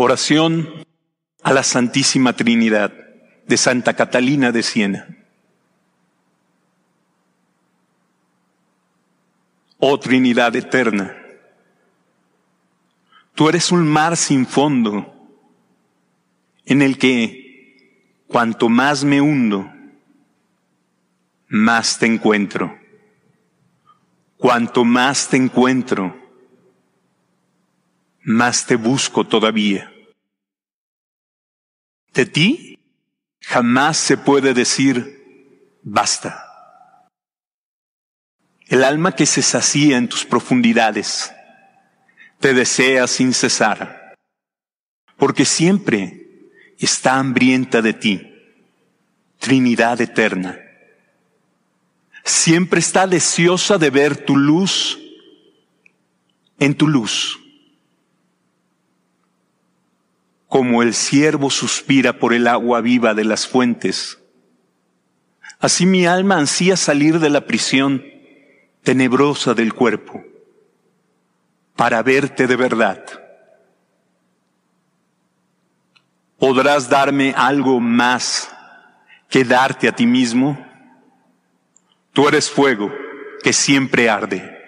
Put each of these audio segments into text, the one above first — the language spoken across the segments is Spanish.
Oración a la Santísima Trinidad de Santa Catalina de Siena. Oh Trinidad eterna, tú eres un mar sin fondo en el que cuanto más me hundo, más te encuentro. Cuanto más te encuentro, más te busco todavía. De ti jamás se puede decir basta. El alma que se sacía en tus profundidades te desea sin cesar, porque siempre está hambrienta de ti, Trinidad eterna. Siempre está deseosa de ver tu luz en tu luz como el siervo suspira por el agua viva de las fuentes. Así mi alma ansía salir de la prisión tenebrosa del cuerpo para verte de verdad. ¿Podrás darme algo más que darte a ti mismo? Tú eres fuego que siempre arde,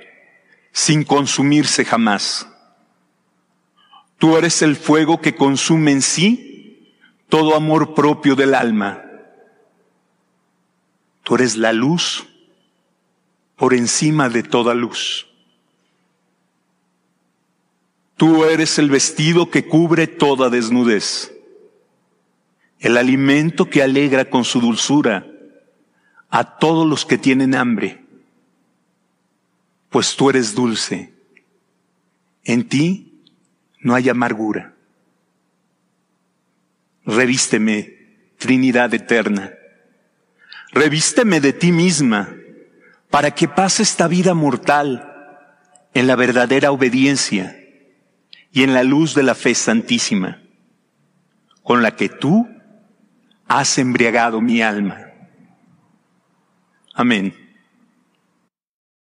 sin consumirse jamás. Tú eres el fuego que consume en sí todo amor propio del alma. Tú eres la luz por encima de toda luz. Tú eres el vestido que cubre toda desnudez, el alimento que alegra con su dulzura a todos los que tienen hambre, pues tú eres dulce. En ti no hay amargura. Revísteme, Trinidad Eterna. Revísteme de ti misma para que pase esta vida mortal en la verdadera obediencia y en la luz de la fe santísima, con la que tú has embriagado mi alma. Amén.